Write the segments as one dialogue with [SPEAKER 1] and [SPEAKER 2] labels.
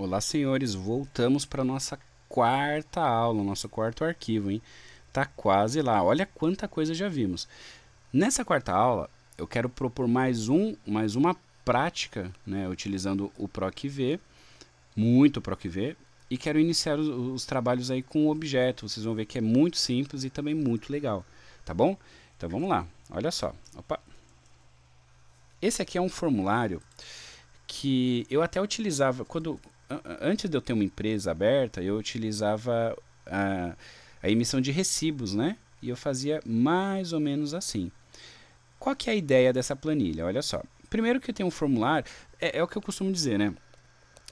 [SPEAKER 1] Olá, senhores, voltamos para nossa quarta aula, nosso quarto arquivo, hein? Tá quase lá. Olha quanta coisa já vimos. Nessa quarta aula, eu quero propor mais um, mais uma prática, né, utilizando o PROC-V, muito PROC-V, e quero iniciar os, os trabalhos aí com o objeto. Vocês vão ver que é muito simples e também muito legal, tá bom? Então vamos lá. Olha só. Opa. Esse aqui é um formulário que eu até utilizava quando antes de eu ter uma empresa aberta, eu utilizava a, a emissão de recibos, né? E eu fazia mais ou menos assim. Qual que é a ideia dessa planilha? Olha só. Primeiro que tem um formulário, é, é o que eu costumo dizer, né?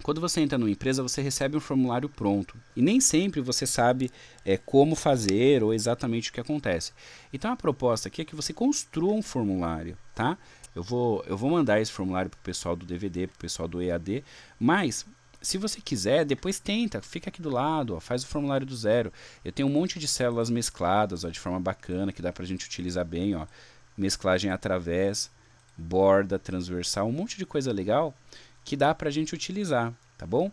[SPEAKER 1] Quando você entra numa empresa, você recebe um formulário pronto. E nem sempre você sabe é, como fazer ou exatamente o que acontece. Então a proposta aqui é que você construa um formulário, tá? Eu vou, eu vou mandar esse formulário para o pessoal do DVD, para o pessoal do EAD, mas se você quiser, depois tenta, fica aqui do lado, ó, faz o formulário do zero. Eu tenho um monte de células mescladas, ó, de forma bacana, que dá para a gente utilizar bem, ó, mesclagem através, borda, transversal, um monte de coisa legal que dá para a gente utilizar, tá bom?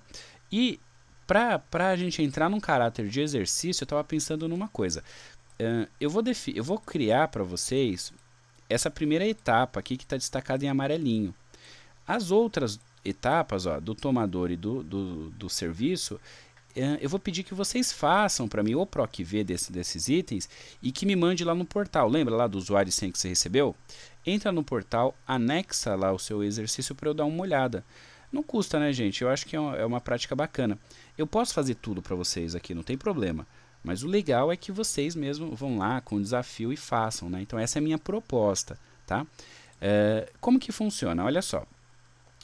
[SPEAKER 1] E para a gente entrar num caráter de exercício, eu estava pensando numa coisa. Uh, eu, vou eu vou criar para vocês essa primeira etapa aqui que está destacada em amarelinho. As outras etapas ó, do tomador e do, do, do serviço, é, eu vou pedir que vocês façam para mim o PROC V desse, desses itens e que me mande lá no portal. Lembra lá do usuário sem que você recebeu? Entra no portal, anexa lá o seu exercício para eu dar uma olhada. Não custa, né, gente? Eu acho que é uma, é uma prática bacana. Eu posso fazer tudo para vocês aqui, não tem problema. Mas o legal é que vocês mesmo vão lá com o desafio e façam, né? Então essa é a minha proposta, tá? É, como que funciona? Olha só,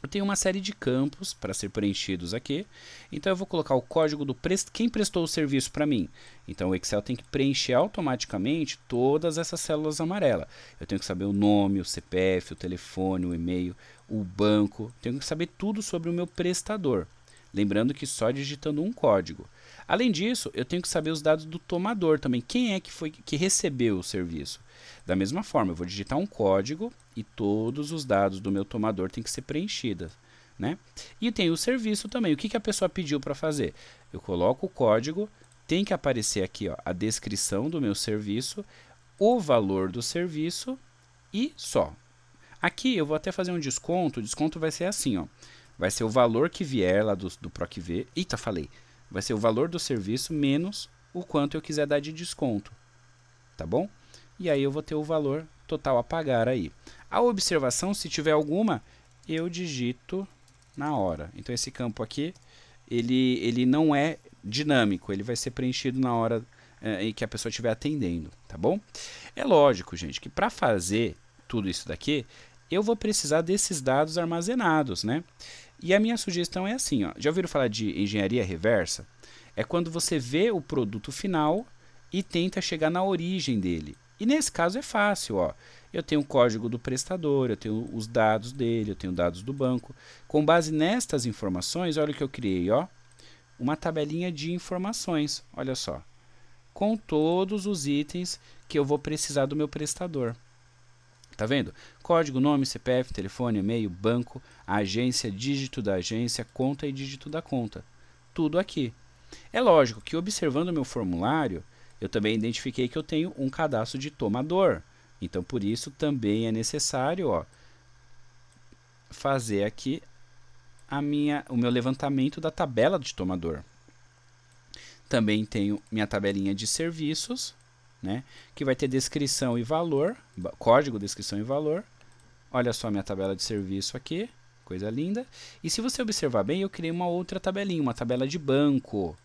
[SPEAKER 1] eu tenho uma série de campos para ser preenchidos aqui. Então eu vou colocar o código do pre quem prestou o serviço para mim. Então o Excel tem que preencher automaticamente todas essas células amarelas. Eu tenho que saber o nome, o CPF, o telefone, o e-mail, o banco. Tenho que saber tudo sobre o meu prestador. Lembrando que só digitando um código. Além disso, eu tenho que saber os dados do tomador também. Quem é que foi que recebeu o serviço? Da mesma forma, eu vou digitar um código e todos os dados do meu tomador têm que ser preenchidos. Né? E tem o serviço também. O que, que a pessoa pediu para fazer? Eu coloco o código, tem que aparecer aqui ó, a descrição do meu serviço, o valor do serviço e só. Aqui eu vou até fazer um desconto. O desconto vai ser assim, ó. Vai ser o valor que vier lá do, do PROCV. Eita, falei. Vai ser o valor do serviço menos o quanto eu quiser dar de desconto. Tá bom? E aí eu vou ter o valor total a pagar aí. A observação, se tiver alguma, eu digito na hora. Então esse campo aqui, ele, ele não é dinâmico, ele vai ser preenchido na hora eh, em que a pessoa estiver atendendo, tá bom? É lógico, gente, que para fazer tudo isso daqui, eu vou precisar desses dados armazenados, né? E a minha sugestão é assim, ó, já ouviram falar de engenharia reversa? É quando você vê o produto final e tenta chegar na origem dele. E nesse caso é fácil, ó. Eu tenho o código do prestador, eu tenho os dados dele, eu tenho dados do banco. Com base nestas informações, olha o que eu criei, ó. Uma tabelinha de informações, olha só. Com todos os itens que eu vou precisar do meu prestador. Tá vendo? Código, nome, CPF, telefone, e-mail, banco, agência, dígito da agência, conta e dígito da conta. Tudo aqui. É lógico que observando meu formulário, eu também identifiquei que eu tenho um cadastro de tomador. Então, por isso, também é necessário ó, fazer aqui a minha, o meu levantamento da tabela de tomador. Também tenho minha tabelinha de serviços né? Que vai ter descrição e valor, código, descrição e valor. Olha só minha tabela de serviço aqui, coisa linda. E se você observar bem, eu criei uma outra tabelinha, uma tabela de banco.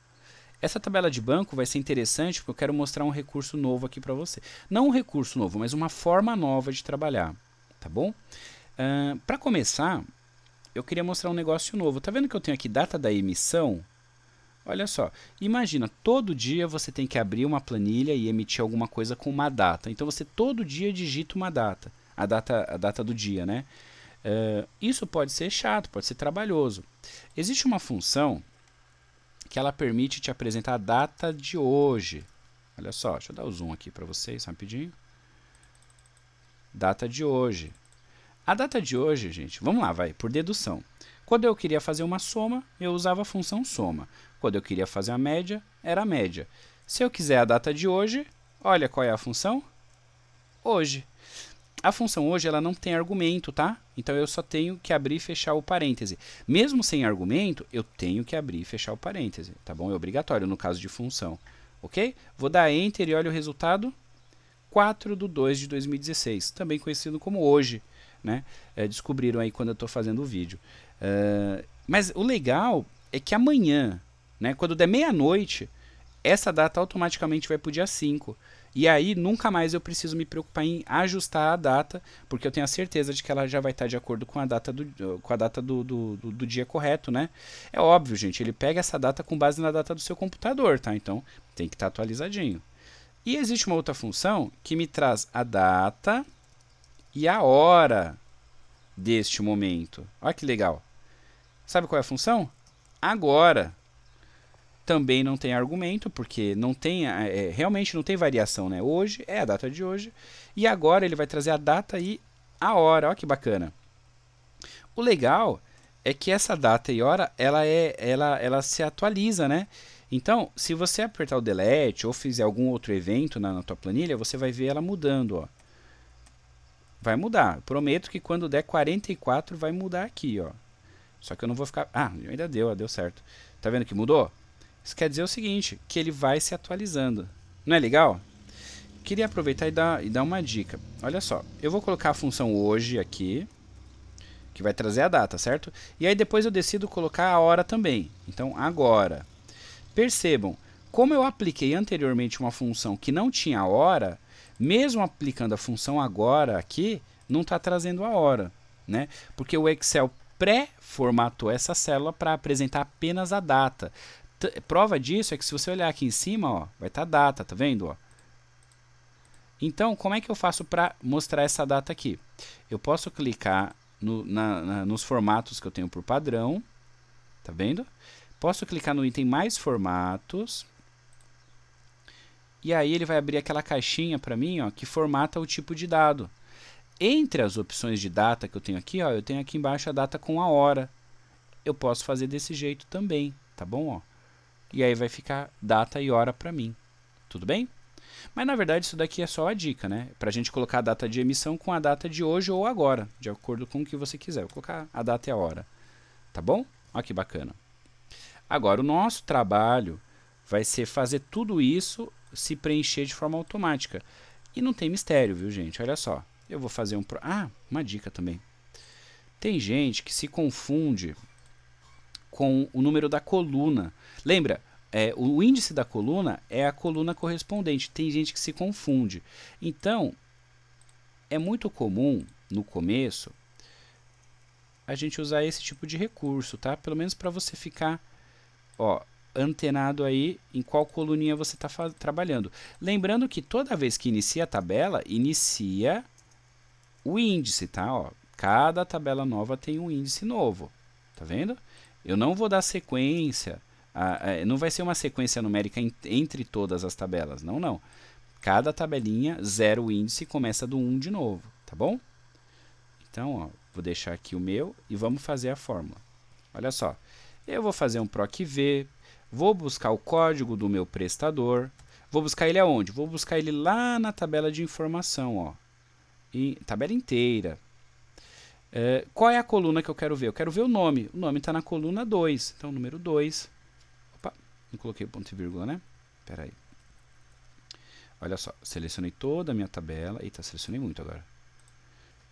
[SPEAKER 1] Essa tabela de banco vai ser interessante porque eu quero mostrar um recurso novo aqui para você. Não um recurso novo, mas uma forma nova de trabalhar, tá bom? Uh, para começar, eu queria mostrar um negócio novo. Tá vendo que eu tenho aqui data da emissão? Olha só, imagina, todo dia você tem que abrir uma planilha e emitir alguma coisa com uma data. Então você todo dia digita uma data, a data, a data do dia, né? Uh, isso pode ser chato, pode ser trabalhoso. Existe uma função que ela permite te apresentar a data de hoje. Olha só, deixa eu dar o zoom aqui para vocês rapidinho. Data de hoje. A data de hoje, gente, vamos lá, vai, por dedução. Quando eu queria fazer uma soma, eu usava a função soma. Quando eu queria fazer a média, era a média. Se eu quiser a data de hoje, olha qual é a função? Hoje. A função hoje ela não tem argumento, tá? Então eu só tenho que abrir e fechar o parêntese. Mesmo sem argumento, eu tenho que abrir e fechar o parêntese, tá bom? É obrigatório no caso de função, ok? Vou dar Enter e olha o resultado. 4 de 2 de 2016, também conhecido como hoje, né? É, descobriram aí quando eu estou fazendo o vídeo. Uh, mas o legal é que amanhã, né? Quando der meia-noite, essa data automaticamente vai para o dia 5. E aí nunca mais eu preciso me preocupar em ajustar a data, porque eu tenho a certeza de que ela já vai estar tá de acordo com a data do, com a data do, do, do, do dia correto, né? É óbvio, gente, ele pega essa data com base na data do seu computador, tá? Então tem que estar tá atualizadinho. E existe uma outra função que me traz a data e a hora deste momento. Olha que legal. Sabe qual é a função? Agora também não tem argumento, porque não tem é, é, realmente não tem variação, né? Hoje é a data de hoje, e agora ele vai trazer a data e a hora, olha que bacana. O legal é que essa data e hora, ela é ela ela se atualiza, né? Então, se você apertar o delete ou fizer algum outro evento na, na tua planilha, você vai ver ela mudando, ó. Vai mudar. Prometo que quando der 44 vai mudar aqui, ó. Só que eu não vou ficar... Ah, ainda deu, deu certo. Tá vendo que mudou? Isso quer dizer o seguinte, que ele vai se atualizando. Não é legal? Queria aproveitar e dar, e dar uma dica. Olha só, eu vou colocar a função hoje aqui, que vai trazer a data, certo? E aí depois eu decido colocar a hora também. Então, agora. Percebam, como eu apliquei anteriormente uma função que não tinha hora, mesmo aplicando a função agora aqui, não está trazendo a hora, né? Porque o Excel pré-formatou essa célula para apresentar apenas a data. Prova disso é que se você olhar aqui em cima, ó, vai estar tá data, tá vendo? Ó? Então, como é que eu faço para mostrar essa data aqui? Eu posso clicar no, na, na, nos formatos que eu tenho por padrão, tá vendo? Posso clicar no item mais formatos, e aí ele vai abrir aquela caixinha para mim ó, que formata o tipo de dado. Entre as opções de data que eu tenho aqui, ó, eu tenho aqui embaixo a data com a hora. Eu posso fazer desse jeito também, tá bom? Ó e aí vai ficar data e hora para mim. Tudo bem? Mas na verdade isso daqui é só a dica, né? Para a gente colocar a data de emissão com a data de hoje ou agora, de acordo com o que você quiser. vou colocar a data e a hora, tá bom? Olha que bacana. Agora o nosso trabalho vai ser fazer tudo isso se preencher de forma automática. E não tem mistério, viu gente? Olha só, eu vou fazer um... Pro... Ah, uma dica também. Tem gente que se confunde com o número da coluna. Lembra, é, o índice da coluna é a coluna correspondente. Tem gente que se confunde. Então, é muito comum no começo a gente usar esse tipo de recurso, tá? Pelo menos para você ficar ó, antenado aí em qual coluninha você está trabalhando. Lembrando que toda vez que inicia a tabela, inicia o índice, tá? Ó, cada tabela nova tem um índice novo, tá vendo? Eu não vou dar sequência a, a, não vai ser uma sequência numérica entre todas as tabelas, não, não. Cada tabelinha, zero índice, começa do 1 de novo, tá bom? Então, ó, vou deixar aqui o meu e vamos fazer a fórmula. Olha só, eu vou fazer um PROC V, vou buscar o código do meu prestador, vou buscar ele aonde? Vou buscar ele lá na tabela de informação, ó, e, tabela inteira, é, qual é a coluna que eu quero ver? Eu quero ver o nome. O nome está na coluna 2, então número 2. Não coloquei ponto e vírgula, né? Pera aí. Olha só, selecionei toda a minha tabela. Eita, selecionei muito agora.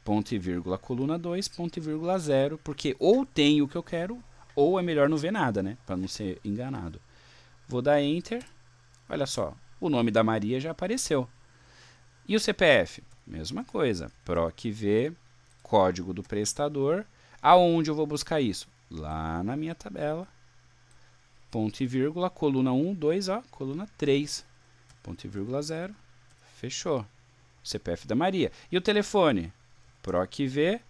[SPEAKER 1] Ponto e vírgula coluna 2, ponto e vírgula 0, porque ou tem o que eu quero, ou é melhor não ver nada, né? Para não ser enganado. Vou dar Enter. Olha só, o nome da Maria já apareceu. E o CPF? Mesma coisa. V, código do prestador. Aonde eu vou buscar isso? Lá na minha tabela ponto e vírgula, coluna 1, 2A, coluna 3, ponto e vírgula 0, fechou. CPF da Maria. E o telefone? PROCV,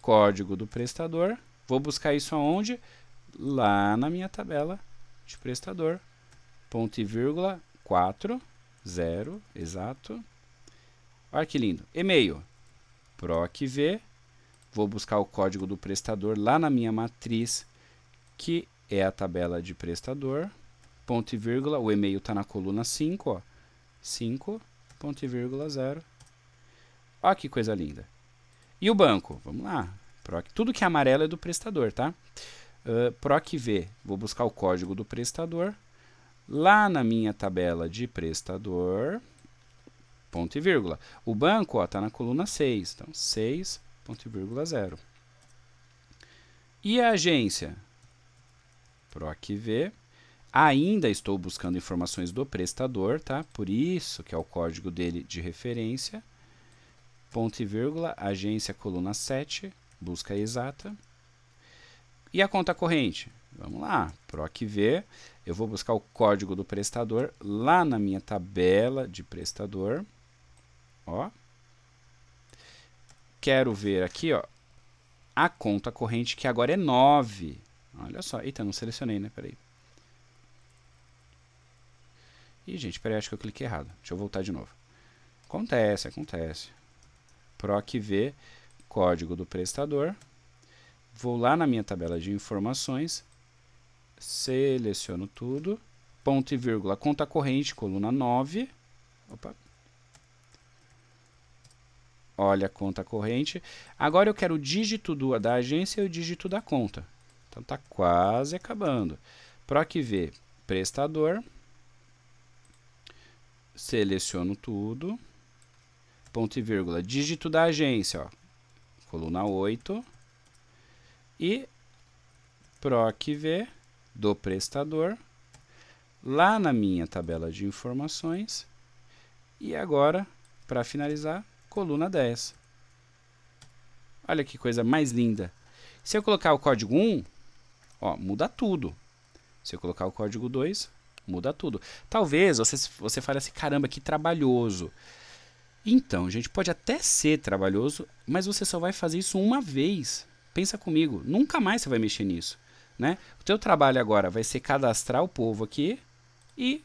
[SPEAKER 1] código do prestador. Vou buscar isso aonde? Lá na minha tabela de prestador. Ponto e vírgula 4, 0, exato. Olha que lindo. E-mail, PROCV. Vou buscar o código do prestador lá na minha matriz, que é a tabela de prestador, ponto e vírgula, o e-mail está na coluna 5, ó, 5, ponto e vírgula 0. Olha que coisa linda. E o banco? Vamos lá. Proc, tudo que é amarelo é do prestador, tá? Uh, proc V, vou buscar o código do prestador. Lá na minha tabela de prestador, ponto e vírgula. O banco está na coluna 6, então 6, ponto e vírgula 0. E a agência? Proacv, Ainda estou buscando informações do prestador, tá? Por isso que é o código dele de referência. Ponto e vírgula, agência, coluna 7, busca exata. E a conta corrente? Vamos lá, PROCV. Eu vou buscar o código do prestador lá na minha tabela de prestador. Ó. Quero ver aqui, ó, a conta corrente que agora é 9. Olha só. Eita, não selecionei, né? Peraí. Ih, gente, peraí, acho que eu cliquei errado. Deixa eu voltar de novo. Acontece, acontece. PROC V, código do prestador. Vou lá na minha tabela de informações. Seleciono tudo. Ponto e vírgula, conta corrente, coluna 9. Opa. Olha a conta corrente. Agora eu quero o dígito do, da agência e o dígito da conta. Então está quase acabando. PROC V, prestador. Seleciono tudo. Ponto e vírgula. Dígito da agência. Ó, coluna 8. E PROC V do prestador. Lá na minha tabela de informações. E agora, para finalizar, coluna 10. Olha que coisa mais linda. Se eu colocar o código 1, Ó, muda tudo. Se eu colocar o código 2, muda tudo. Talvez você, você fale assim, caramba, que trabalhoso. Então, gente, pode até ser trabalhoso, mas você só vai fazer isso uma vez. Pensa comigo, nunca mais você vai mexer nisso. Né? O teu trabalho agora vai ser cadastrar o povo aqui e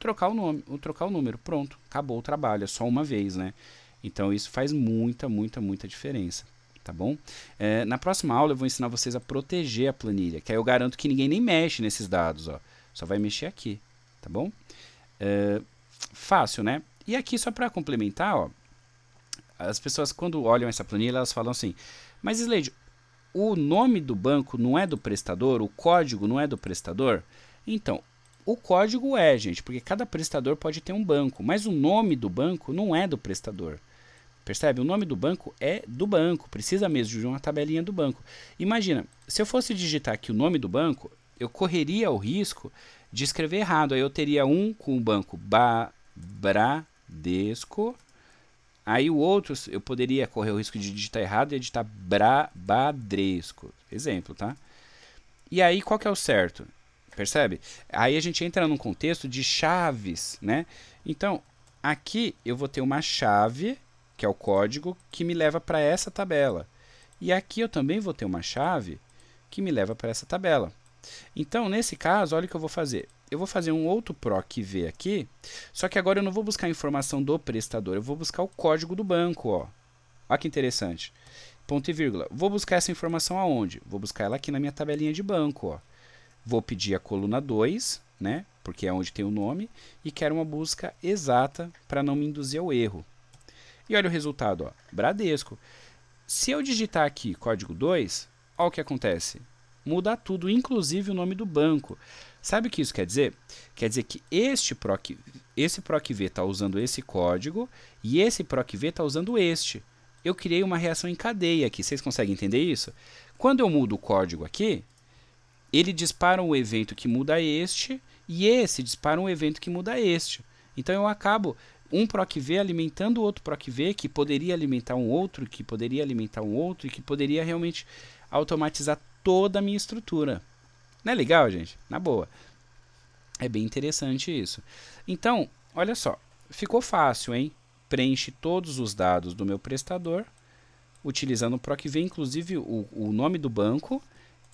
[SPEAKER 1] trocar o nome, trocar o número. Pronto, acabou o trabalho, é só uma vez, né? Então isso faz muita, muita, muita diferença tá bom? É, na próxima aula eu vou ensinar vocês a proteger a planilha, que aí eu garanto que ninguém nem mexe nesses dados, ó. Só vai mexer aqui, tá bom? É, fácil, né? E aqui, só para complementar, ó, as pessoas quando olham essa planilha, elas falam assim, mas Slade, o nome do banco não é do prestador? O código não é do prestador? Então, o código é, gente, porque cada prestador pode ter um banco, mas o nome do banco não é do prestador. Percebe? O nome do banco é do banco, precisa mesmo de uma tabelinha do banco. Imagina, se eu fosse digitar aqui o nome do banco, eu correria o risco de escrever errado. Aí eu teria um com o banco ba, Bradesco. Aí o outro, eu poderia correr o risco de digitar errado e editar bra, Exemplo, tá? E aí, qual que é o certo? Percebe? Aí a gente entra num contexto de chaves, né? Então, aqui eu vou ter uma chave que é o código que me leva para essa tabela. E aqui eu também vou ter uma chave que me leva para essa tabela. Então, nesse caso, olha o que eu vou fazer. Eu vou fazer um outro PROC V aqui, só que agora eu não vou buscar a informação do prestador, eu vou buscar o código do banco. Ó. Olha que interessante. Ponto e vírgula. Vou buscar essa informação aonde? Vou buscar ela aqui na minha tabelinha de banco. Ó. Vou pedir a coluna 2, né, porque é onde tem o nome, e quero uma busca exata para não me induzir ao erro. E olha o resultado, ó, Bradesco. Se eu digitar aqui código 2, olha o que acontece. Muda tudo, inclusive o nome do banco. Sabe o que isso quer dizer? Quer dizer que este PROC, esse PROCV está usando esse código e esse PROCV está usando este. Eu criei uma reação em cadeia aqui. Vocês conseguem entender isso? Quando eu mudo o código aqui, ele dispara um evento que muda este e esse dispara um evento que muda este. Então eu acabo um PROC-V alimentando outro PROC-V, que poderia alimentar um outro, que poderia alimentar um outro, e que poderia realmente automatizar toda a minha estrutura. Não é legal, gente? Na boa. É bem interessante isso. Então, olha só, ficou fácil, hein? Preenche todos os dados do meu prestador, utilizando o PROC-V, inclusive o, o nome do banco.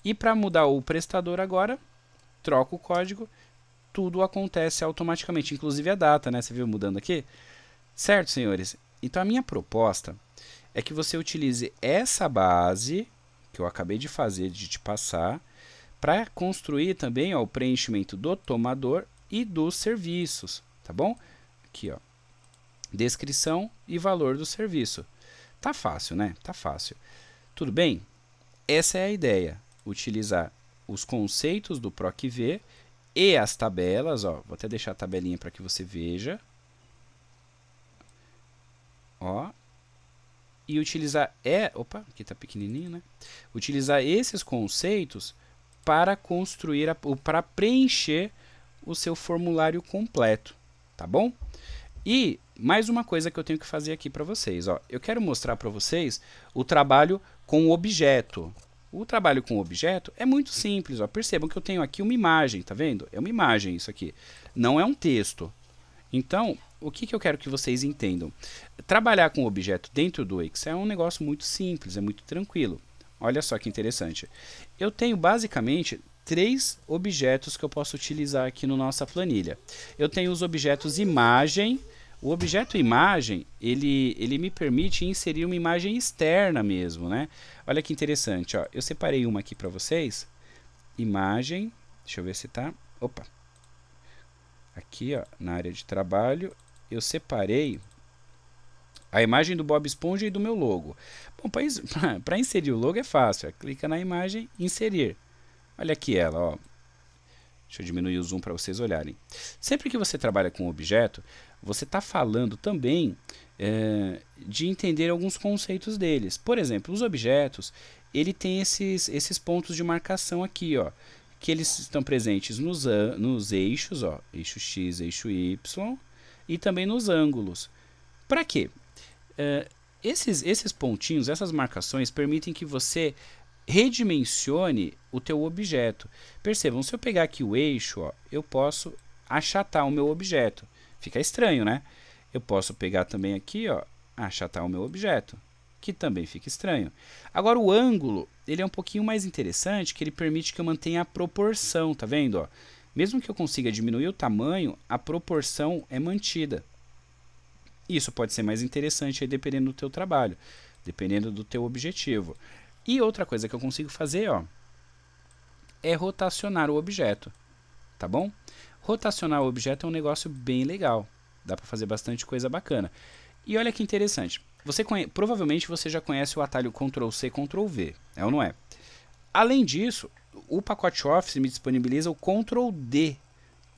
[SPEAKER 1] E para mudar o prestador agora, troco o código tudo acontece automaticamente, inclusive a data, né? Você viu mudando aqui? Certo, senhores? Então a minha proposta é que você utilize essa base que eu acabei de fazer, de te passar, para construir também ó, o preenchimento do tomador e dos serviços, tá bom? Aqui, ó, descrição e valor do serviço. Tá fácil, né? Tá fácil. Tudo bem? Essa é a ideia, utilizar os conceitos do V e as tabelas, ó, vou até deixar a tabelinha para que você veja. Ó, e utilizar é, opa, aqui tá pequenininho, né? Utilizar esses conceitos para construir o, para preencher o seu formulário completo, tá bom? E mais uma coisa que eu tenho que fazer aqui para vocês, ó. Eu quero mostrar para vocês o trabalho com objeto, o trabalho com objeto é muito simples. Ó. Percebam que eu tenho aqui uma imagem, tá vendo? É uma imagem isso aqui, não é um texto. Então, o que, que eu quero que vocês entendam? Trabalhar com objeto dentro do Excel é um negócio muito simples, é muito tranquilo. Olha só que interessante. Eu tenho basicamente três objetos que eu posso utilizar aqui na no nossa planilha. Eu tenho os objetos imagem, o objeto imagem, ele, ele me permite inserir uma imagem externa mesmo, né? Olha que interessante, ó. Eu separei uma aqui para vocês. Imagem, deixa eu ver se tá... Opa! Aqui, ó, na área de trabalho, eu separei a imagem do Bob Esponja e do meu logo. Bom, para inserir o logo é fácil. Ó. Clica na imagem, inserir. Olha aqui ela, ó. Deixa eu diminuir o zoom para vocês olharem. Sempre que você trabalha com um objeto, você está falando também é, de entender alguns conceitos deles. Por exemplo, os objetos, ele tem esses, esses pontos de marcação aqui, ó, que eles estão presentes nos, nos eixos, ó, eixo x, eixo y, e também nos ângulos. Para quê? É, esses, esses pontinhos, essas marcações permitem que você redimensione o teu objeto. Percebam, se eu pegar aqui o eixo, ó, eu posso achatar o meu objeto. Fica estranho, né? Eu posso pegar também aqui, ó, achatar o meu objeto, que também fica estranho. Agora o ângulo, ele é um pouquinho mais interessante, que ele permite que eu mantenha a proporção, tá vendo? Ó? Mesmo que eu consiga diminuir o tamanho, a proporção é mantida. Isso pode ser mais interessante aí, dependendo do teu trabalho, dependendo do teu objetivo. E outra coisa que eu consigo fazer, ó, é rotacionar o objeto, tá bom? Rotacionar o objeto é um negócio bem legal. Dá para fazer bastante coisa bacana. E olha que interessante. Você conhe... Provavelmente você já conhece o atalho Ctrl+C, Ctrl+V, é ou não é? Além disso, o pacote Office me disponibiliza o Ctrl+D.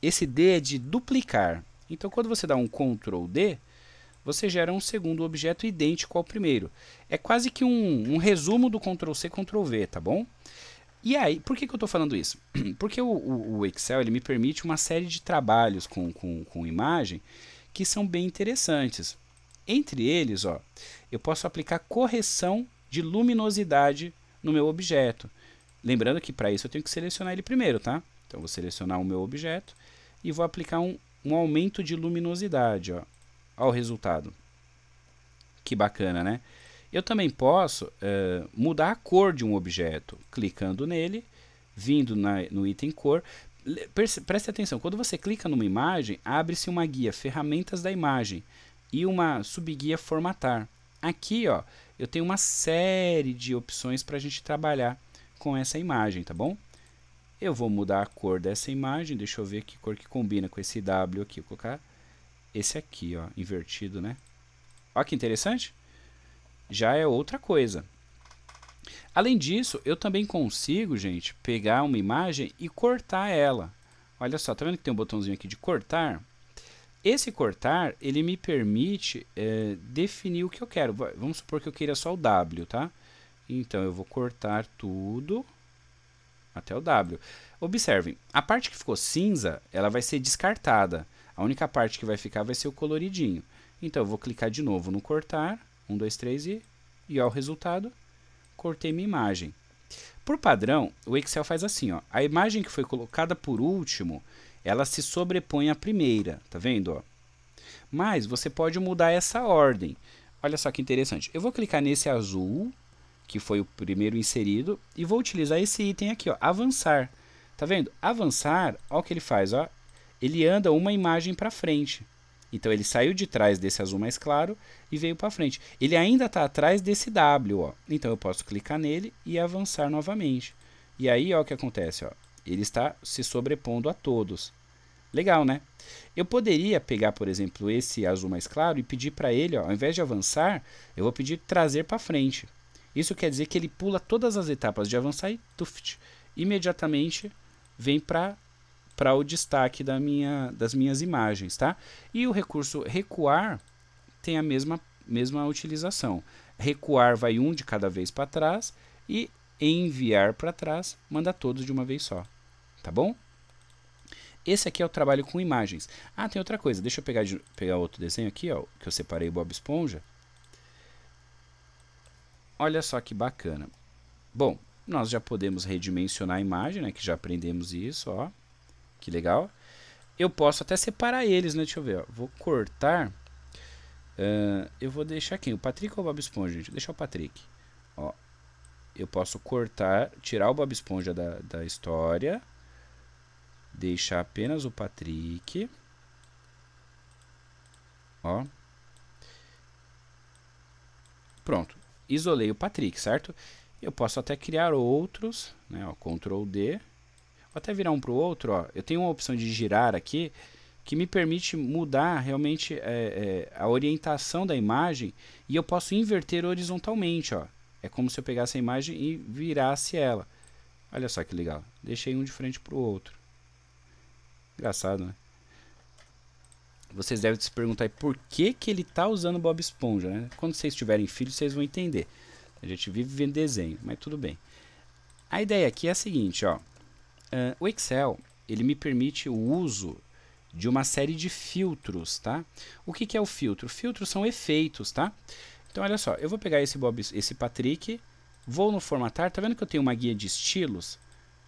[SPEAKER 1] Esse D é de duplicar. Então, quando você dá um Ctrl+D, você gera um segundo objeto idêntico ao primeiro. É quase que um, um resumo do Ctrl+C, Ctrl+V, tá bom? E aí, por que, que eu estou falando isso? Porque o, o, o, Excel ele me permite uma série de trabalhos com, com, com imagem que são bem interessantes. Entre eles, ó, eu posso aplicar correção de luminosidade no meu objeto. Lembrando que para isso eu tenho que selecionar ele primeiro, tá? Então vou selecionar o meu objeto e vou aplicar um, um aumento de luminosidade, ó. Olha o resultado. Que bacana, né? Eu também posso eh, mudar a cor de um objeto clicando nele, vindo na, no item cor. preste atenção, quando você clica numa imagem, abre-se uma guia ferramentas da imagem e uma subguia formatar. Aqui ó, eu tenho uma série de opções para a gente trabalhar com essa imagem, tá bom? Eu vou mudar a cor dessa imagem, deixa eu ver que cor que combina com esse W aqui, vou colocar esse aqui, ó, invertido, né? Olha que interessante! já é outra coisa. Além disso, eu também consigo, gente, pegar uma imagem e cortar ela. Olha só, tá vendo que tem um botãozinho aqui de cortar? Esse cortar, ele me permite é, definir o que eu quero. Vamos supor que eu queira só o W, tá? Então, eu vou cortar tudo até o W. Observem, a parte que ficou cinza, ela vai ser descartada. A única parte que vai ficar vai ser o coloridinho. Então, eu vou clicar de novo no cortar 1, 2, 3 e, e olha o resultado. Cortei minha imagem. Por padrão, o Excel faz assim, ó. A imagem que foi colocada por último, ela se sobrepõe à primeira, tá vendo, ó? Mas você pode mudar essa ordem. Olha só que interessante. Eu vou clicar nesse azul, que foi o primeiro inserido, e vou utilizar esse item aqui, ó, avançar. Tá vendo? Avançar, olha o que ele faz, ó. Ele anda uma imagem para frente. Então ele saiu de trás desse azul mais claro e veio para frente. Ele ainda está atrás desse W, ó. Então eu posso clicar nele e avançar novamente. E aí, ó, o que acontece, ó. Ele está se sobrepondo a todos. Legal, né? Eu poderia pegar, por exemplo, esse azul mais claro e pedir para ele, ó, ao invés de avançar, eu vou pedir trazer para frente. Isso quer dizer que ele pula todas as etapas de avançar e tuft, imediatamente vem para para o destaque da minha, das minhas imagens, tá? E o recurso recuar tem a mesma, mesma utilização. Recuar vai um de cada vez para trás e enviar para trás manda todos de uma vez só, tá bom? Esse aqui é o trabalho com imagens. Ah, tem outra coisa. Deixa eu pegar, pegar outro desenho aqui, ó, que eu separei Bob Esponja. Olha só que bacana. Bom, nós já podemos redimensionar a imagem, né, que já aprendemos isso, ó. Que legal. Eu posso até separar eles, né? Deixa eu ver, ó. Vou cortar. Uh, eu vou deixar quem? O Patrick ou o Bob Esponja, gente? Deixa o Patrick. Ó, eu posso cortar, tirar o Bob Esponja da, da história. Deixar apenas o Patrick. Ó. Pronto. Isolei o Patrick, certo? Eu posso até criar outros, né? Ó, Ctrl D Vou até virar um para o outro, ó. eu tenho uma opção de girar aqui, que me permite mudar realmente é, é, a orientação da imagem e eu posso inverter horizontalmente. Ó. É como se eu pegasse a imagem e virasse ela. Olha só que legal. Deixei um de frente para o outro. Engraçado, né? Vocês devem se perguntar por que, que ele está usando Bob Esponja, né? Quando vocês tiverem filhos, vocês vão entender. A gente vive vendo desenho, mas tudo bem. A ideia aqui é a seguinte, ó. Uh, o Excel ele me permite o uso de uma série de filtros, tá? O que, que é o filtro? Filtros são efeitos, tá? Então, olha só, eu vou pegar esse, Bob, esse Patrick, vou no formatar, tá vendo que eu tenho uma guia de estilos?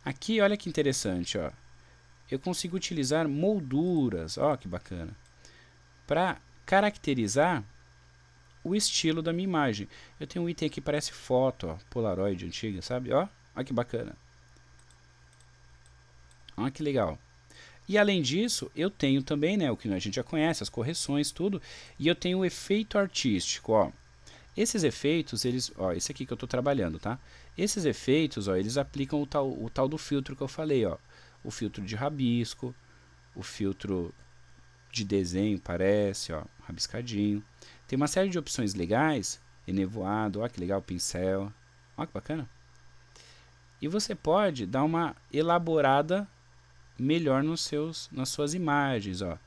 [SPEAKER 1] Aqui, olha que interessante, ó. Eu consigo utilizar molduras, ó que bacana, para caracterizar o estilo da minha imagem. Eu tenho um item aqui que parece foto, ó, Polaroid antiga, sabe? Ó, olha que bacana. Olha ah, que legal. E além disso, eu tenho também, né, o que a gente já conhece, as correções, tudo, e eu tenho o efeito artístico, ó. Esses efeitos, eles, ó, esse aqui que eu estou trabalhando, tá? Esses efeitos, ó, eles aplicam o tal, o tal do filtro que eu falei, ó. O filtro de rabisco, o filtro de desenho, parece, ó, rabiscadinho. Tem uma série de opções legais, enevoado, ó que legal, pincel, ó que bacana. E você pode dar uma elaborada melhor nos seus, nas suas imagens. Ó.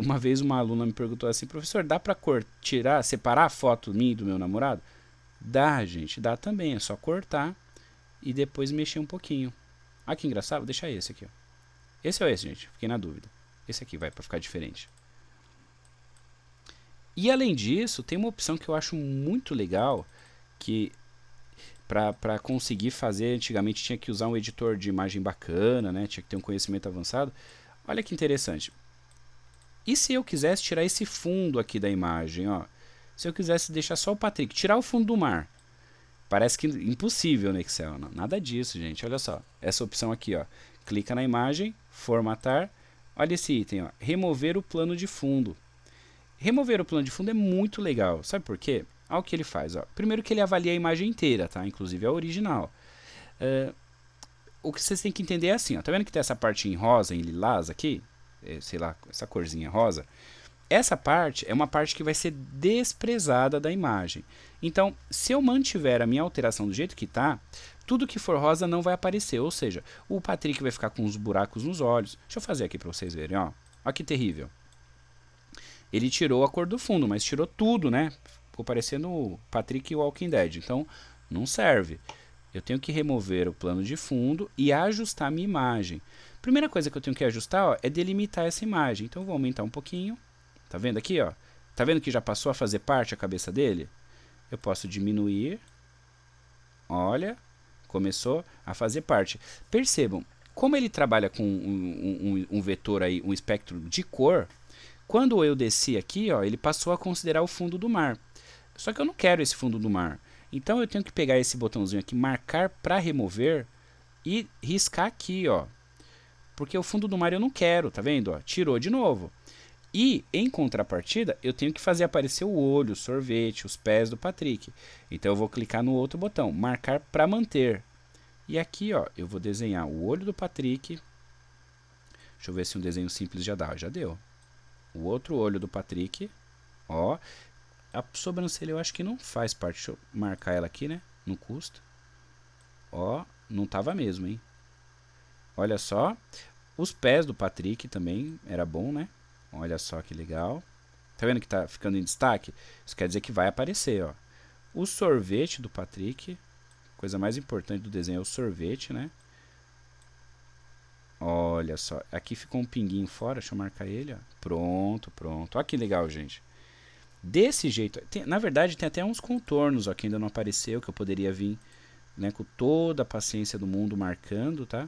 [SPEAKER 1] uma vez uma aluna me perguntou assim, professor, dá para tirar, separar a foto minha e do meu namorado? Dá, gente, dá também, é só cortar e depois mexer um pouquinho. Ah, que engraçado, vou deixar esse aqui. Ó. Esse é ou esse, gente? Fiquei na dúvida. Esse aqui vai para ficar diferente. E além disso, tem uma opção que eu acho muito legal, que para conseguir fazer, antigamente tinha que usar um editor de imagem bacana, né? tinha que ter um conhecimento avançado. Olha que interessante. E se eu quisesse tirar esse fundo aqui da imagem? Ó? Se eu quisesse deixar só o Patrick, tirar o fundo do mar. Parece que impossível no Excel. Não. Nada disso, gente. Olha só. Essa opção aqui, ó. clica na imagem, formatar. Olha esse item, ó. remover o plano de fundo. Remover o plano de fundo é muito legal. Sabe por quê? Olha o que ele faz. Ó. Primeiro que ele avalia a imagem inteira, tá? Inclusive a original. Uh, o que vocês têm que entender é assim, ó. Tá vendo que tem essa parte em rosa, em lilás aqui? É, sei lá, essa corzinha rosa. Essa parte é uma parte que vai ser desprezada da imagem. Então, se eu mantiver a minha alteração do jeito que está, tudo que for rosa não vai aparecer. Ou seja, o Patrick vai ficar com os buracos nos olhos. Deixa eu fazer aqui para vocês verem, ó. Olha que terrível. Ele tirou a cor do fundo, mas tirou tudo, né? ficou parecendo Patrick e Walking Dead. Então, não serve. Eu tenho que remover o plano de fundo e ajustar minha imagem. Primeira coisa que eu tenho que ajustar ó, é delimitar essa imagem. Então, eu vou aumentar um pouquinho. Tá vendo aqui? Ó? Tá vendo que já passou a fazer parte a cabeça dele? Eu posso diminuir. Olha, começou a fazer parte. Percebam, como ele trabalha com um, um, um, vetor aí, um espectro de cor, quando eu desci aqui, ó, ele passou a considerar o fundo do mar. Só que eu não quero esse fundo do mar. Então eu tenho que pegar esse botãozinho aqui, marcar para remover e riscar aqui, ó. Porque o fundo do mar eu não quero, tá vendo? Ó, tirou de novo. E, em contrapartida, eu tenho que fazer aparecer o olho, o sorvete, os pés do Patrick. Então eu vou clicar no outro botão, marcar para manter. E aqui, ó, eu vou desenhar o olho do Patrick. Deixa eu ver se um desenho simples já dá. Já deu. O outro olho do Patrick. Ó. A sobrancelha eu acho que não faz parte. Deixa eu marcar ela aqui, né? Não custa. Ó, não tava mesmo, hein? Olha só. Os pés do Patrick também era bom, né? Olha só que legal. Tá vendo que tá ficando em destaque? Isso quer dizer que vai aparecer, ó. O sorvete do Patrick. Coisa mais importante do desenho é o sorvete, né? Olha só. Aqui ficou um pinguinho fora. Deixa eu marcar ele, ó. Pronto, pronto. Olha que legal, gente. Desse jeito, tem, na verdade tem até uns contornos ó, que ainda não apareceu, que eu poderia vir né, com toda a paciência do mundo marcando, tá?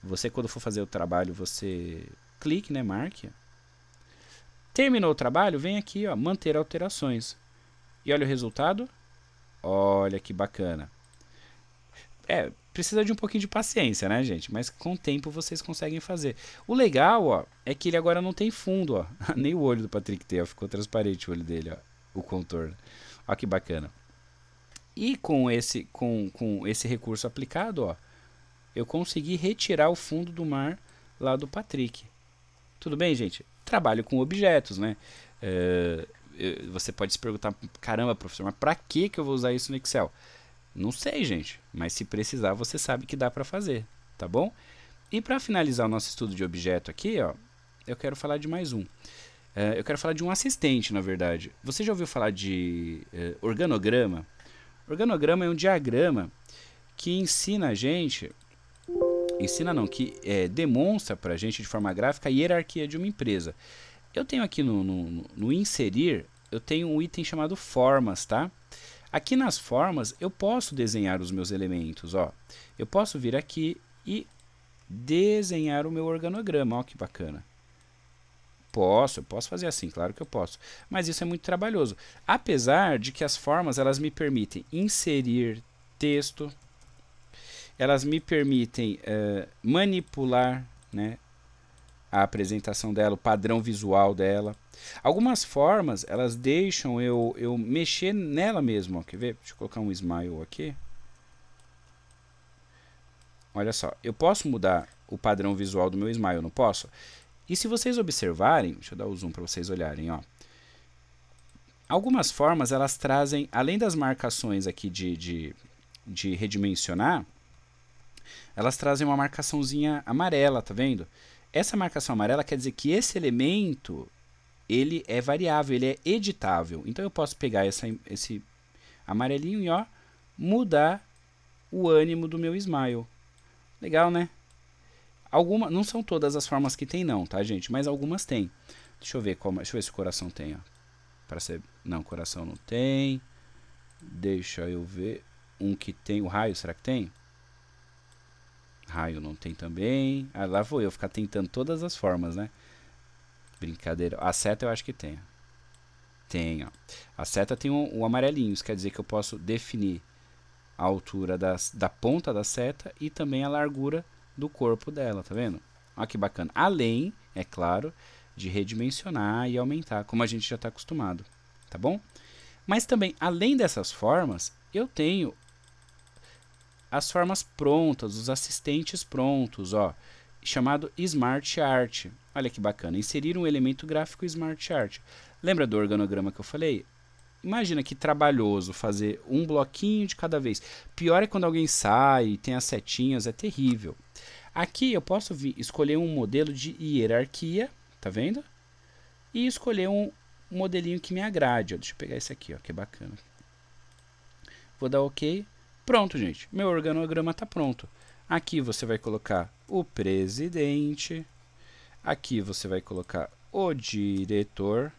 [SPEAKER 1] Você quando for fazer o trabalho, você clique, né, marque. Terminou o trabalho, vem aqui, ó, manter alterações. E olha o resultado. Olha que bacana. É, Precisa de um pouquinho de paciência, né, gente? Mas com o tempo vocês conseguem fazer. O legal, ó, é que ele agora não tem fundo, ó. Nem o olho do Patrick tem, ó, ficou transparente o olho dele, ó, o contorno. Ó que bacana. E com esse com, com esse recurso aplicado, ó, eu consegui retirar o fundo do mar lá do Patrick. Tudo bem, gente? Trabalho com objetos, né? Eh, você pode se perguntar, caramba, professor, mas para que que eu vou usar isso no Excel? Não sei, gente, mas se precisar, você sabe que dá para fazer, tá bom? E para finalizar o nosso estudo de objeto aqui, ó, eu quero falar de mais um. Uh, eu quero falar de um assistente, na verdade. Você já ouviu falar de uh, organograma? Organograma é um diagrama que ensina a gente, ensina não, que é, demonstra para a gente de forma gráfica a hierarquia de uma empresa. Eu tenho aqui no, no, no inserir, eu tenho um item chamado formas, tá? Aqui nas formas, eu posso desenhar os meus elementos. Ó. Eu posso vir aqui e desenhar o meu organograma. Ó, que bacana. Posso, eu posso fazer assim, claro que eu posso. Mas isso é muito trabalhoso. Apesar de que as formas elas me permitem inserir texto, elas me permitem uh, manipular né, a apresentação dela, o padrão visual dela. Algumas formas, elas deixam eu, eu mexer nela mesmo, ó. quer ver? Deixa eu colocar um smile aqui. Olha só, eu posso mudar o padrão visual do meu smile, não posso? E se vocês observarem, deixa eu dar o zoom para vocês olharem, ó. Algumas formas, elas trazem, além das marcações aqui de, de, de redimensionar, elas trazem uma marcaçãozinha amarela, tá vendo? Essa marcação amarela quer dizer que esse elemento ele é variável, ele é editável. Então eu posso pegar essa, esse amarelinho e ó, mudar o ânimo do meu smile. Legal, né? Alguma, não são todas as formas que tem não, tá, gente? Mas algumas tem. Deixa eu ver como, deixa eu ver se o coração tem, ó. Para ser, não, coração não tem. Deixa eu ver um que tem o raio, será que tem? Raio não tem também. Ah, lá vou eu ficar tentando todas as formas, né? Brincadeira. A seta eu acho que tem. Tem, ó. A seta tem o um, um amarelinho, isso quer dizer que eu posso definir a altura da, da ponta da seta e também a largura do corpo dela, tá vendo? Olha que bacana. Além, é claro, de redimensionar e aumentar, como a gente já está acostumado, tá bom? Mas também, além dessas formas, eu tenho as formas prontas, os assistentes prontos, ó, chamado Smart Art. Olha que bacana. Inserir um elemento gráfico Smart Chart. Lembra do organograma que eu falei? Imagina que trabalhoso fazer um bloquinho de cada vez. Pior é quando alguém sai, tem as setinhas, é terrível. Aqui eu posso vir, escolher um modelo de hierarquia, tá vendo? E escolher um modelinho que me agrade. Deixa eu pegar esse aqui, ó, que é bacana. Vou dar OK. Pronto, gente. Meu organograma está pronto. Aqui você vai colocar o presidente, Aqui você vai colocar o diretor,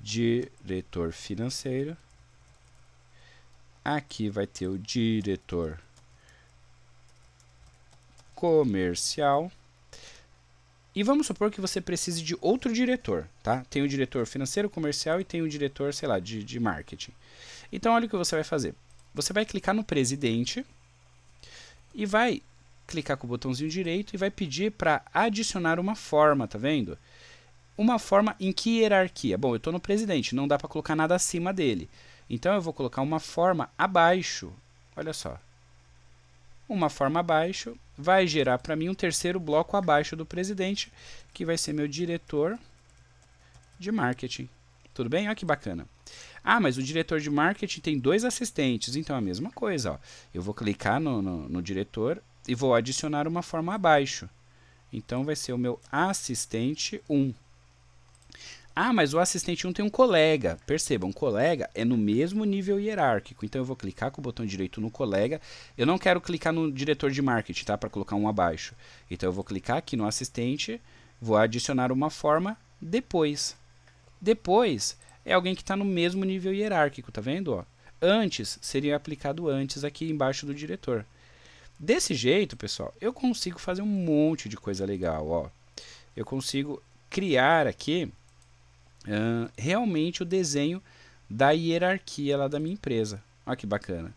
[SPEAKER 1] diretor financeiro. Aqui vai ter o diretor comercial. E vamos supor que você precise de outro diretor, tá? Tem o diretor financeiro, comercial e tem o diretor, sei lá, de, de marketing. Então, olha o que você vai fazer. Você vai clicar no presidente e vai clicar com o botãozinho direito e vai pedir para adicionar uma forma, tá vendo? Uma forma em que hierarquia? Bom, eu estou no presidente, não dá para colocar nada acima dele. Então eu vou colocar uma forma abaixo, olha só. Uma forma abaixo vai gerar para mim um terceiro bloco abaixo do presidente, que vai ser meu diretor de marketing. Tudo bem? Olha que bacana. Ah, mas o diretor de marketing tem dois assistentes, então é a mesma coisa. Ó. Eu vou clicar no, no, no diretor, e vou adicionar uma forma abaixo. Então, vai ser o meu assistente 1. Ah, mas o assistente 1 tem um colega. Percebam, um colega é no mesmo nível hierárquico. Então, eu vou clicar com o botão direito no colega. Eu não quero clicar no diretor de marketing, tá? Para colocar um abaixo. Então, eu vou clicar aqui no assistente, vou adicionar uma forma depois. Depois é alguém que está no mesmo nível hierárquico, tá vendo? Ó? Antes seria aplicado antes aqui embaixo do diretor. Desse jeito, pessoal, eu consigo fazer um monte de coisa legal. Ó. Eu consigo criar aqui uh, realmente o desenho da hierarquia lá da minha empresa. Olha que bacana.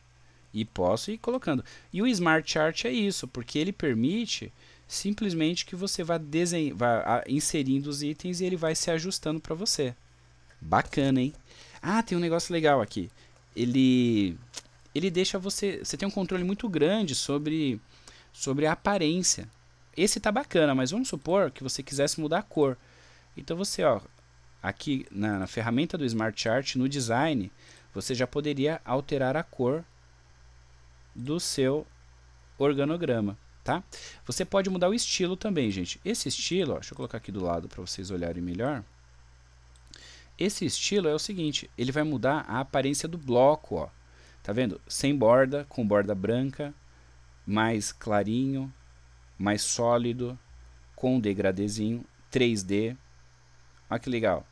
[SPEAKER 1] E posso ir colocando. E o Smart Chart é isso, porque ele permite simplesmente que você vá, desen... vá inserindo os itens e ele vai se ajustando para você. Bacana, hein? Ah, tem um negócio legal aqui. Ele ele deixa você. Você tem um controle muito grande sobre, sobre a aparência. Esse tá bacana, mas vamos supor que você quisesse mudar a cor. Então você, ó, aqui na, na ferramenta do Smart Chart, no design, você já poderia alterar a cor do seu organograma, tá? Você pode mudar o estilo também, gente. Esse estilo, ó, deixa eu colocar aqui do lado para vocês olharem melhor. Esse estilo é o seguinte, ele vai mudar a aparência do bloco, ó. Tá vendo? Sem borda, com borda branca, mais clarinho, mais sólido, com um degradezinho, 3D. Olha que legal.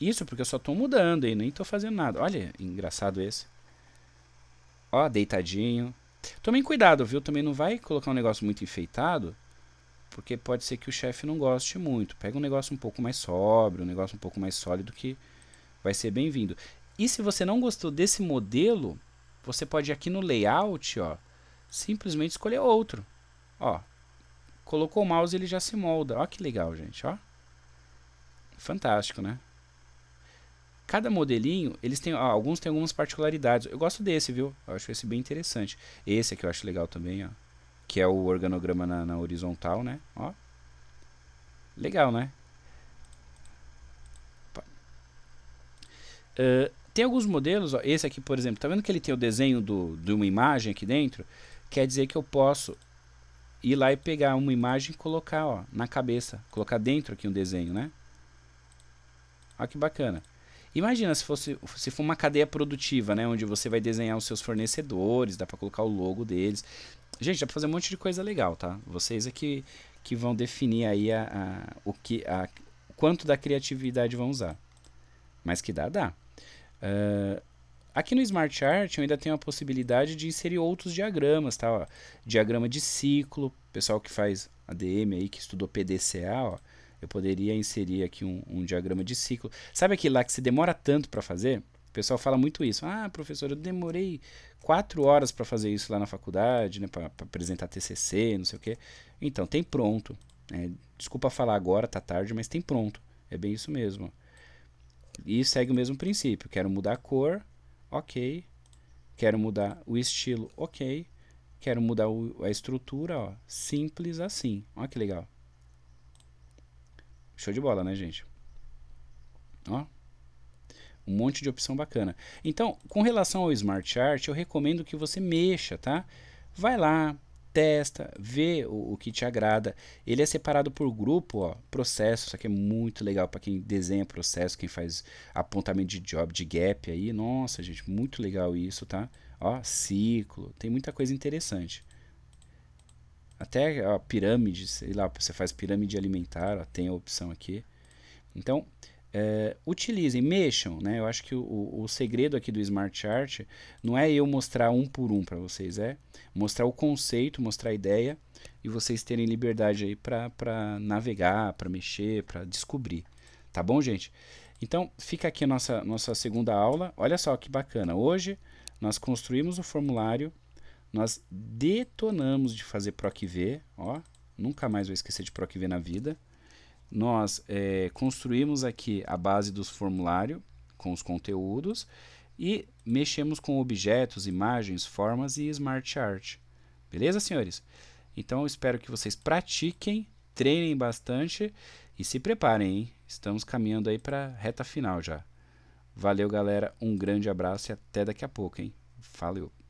[SPEAKER 1] Isso porque eu só estou mudando e nem estou fazendo nada. Olha, engraçado esse. Ó, deitadinho. Tomem cuidado, viu? Também não vai colocar um negócio muito enfeitado, porque pode ser que o chefe não goste muito. Pega um negócio um pouco mais sóbrio, um negócio um pouco mais sólido que vai ser bem-vindo. E se você não gostou desse modelo, você pode ir aqui no layout, ó, simplesmente escolher outro. Ó, colocou o mouse ele já se molda. Ó que legal, gente, ó. Fantástico, né? Cada modelinho, eles têm, ó, alguns têm algumas particularidades. Eu gosto desse, viu? Eu acho esse bem interessante. Esse aqui eu acho legal também, ó. Que é o organograma na, na horizontal, né? Ó. Legal, né? Uh, tem alguns modelos, ó, esse aqui, por exemplo, tá vendo que ele tem o desenho do, de uma imagem aqui dentro? Quer dizer que eu posso ir lá e pegar uma imagem e colocar ó, na cabeça, colocar dentro aqui um desenho, né? Olha que bacana. Imagina se fosse se for uma cadeia produtiva, né, onde você vai desenhar os seus fornecedores, dá para colocar o logo deles. Gente, dá para fazer um monte de coisa legal, tá? Vocês é que, que vão definir aí a, a o que a, quanto da criatividade vão usar. Mas que dá, dá. Uh, aqui no Smart Chart eu ainda tenho a possibilidade de inserir outros diagramas, tá? Ó, diagrama de ciclo, pessoal que faz ADM aí, que estudou PDCA, ó, eu poderia inserir aqui um, um diagrama de ciclo. Sabe aquele lá que se demora tanto para fazer? O pessoal fala muito isso. Ah, professor, eu demorei quatro horas para fazer isso lá na faculdade, né, para apresentar TCC, não sei o quê. Então, tem pronto. Né? Desculpa falar agora, tá tarde, mas tem pronto. É bem isso mesmo. E segue o mesmo princípio. Quero mudar a cor, ok. Quero mudar o estilo, ok. Quero mudar o, a estrutura, ó. Simples assim. Olha que legal. Show de bola, né, gente? Ó. Um monte de opção bacana. Então, com relação ao Smart Chart, eu recomendo que você mexa, tá? Vai lá, testa, vê o, o, que te agrada. Ele é separado por grupo, ó, processo, isso aqui é muito legal para quem desenha processo, quem faz apontamento de job, de gap aí. Nossa, gente, muito legal isso, tá? Ó, ciclo, tem muita coisa interessante. Até ó, pirâmide, sei lá, você faz pirâmide alimentar, ó, tem a opção aqui. Então, é, utilizem, mexam, né? Eu acho que o, o segredo aqui do Smart Chart não é eu mostrar um por um para vocês, é mostrar o conceito, mostrar a ideia e vocês terem liberdade aí para navegar, para mexer, para descobrir, tá bom, gente? Então, fica aqui a nossa, nossa segunda aula. Olha só que bacana. Hoje, nós construímos o formulário, nós detonamos de fazer PROC V, ó, nunca mais vou esquecer de PROC V na vida nós é, construímos aqui a base dos formulários com os conteúdos e mexemos com objetos, imagens, formas e Smart Chart. Beleza, senhores? Então, espero que vocês pratiquem, treinem bastante e se preparem, hein? Estamos caminhando aí para a reta final já. Valeu, galera. Um grande abraço e até daqui a pouco, hein? Valeu.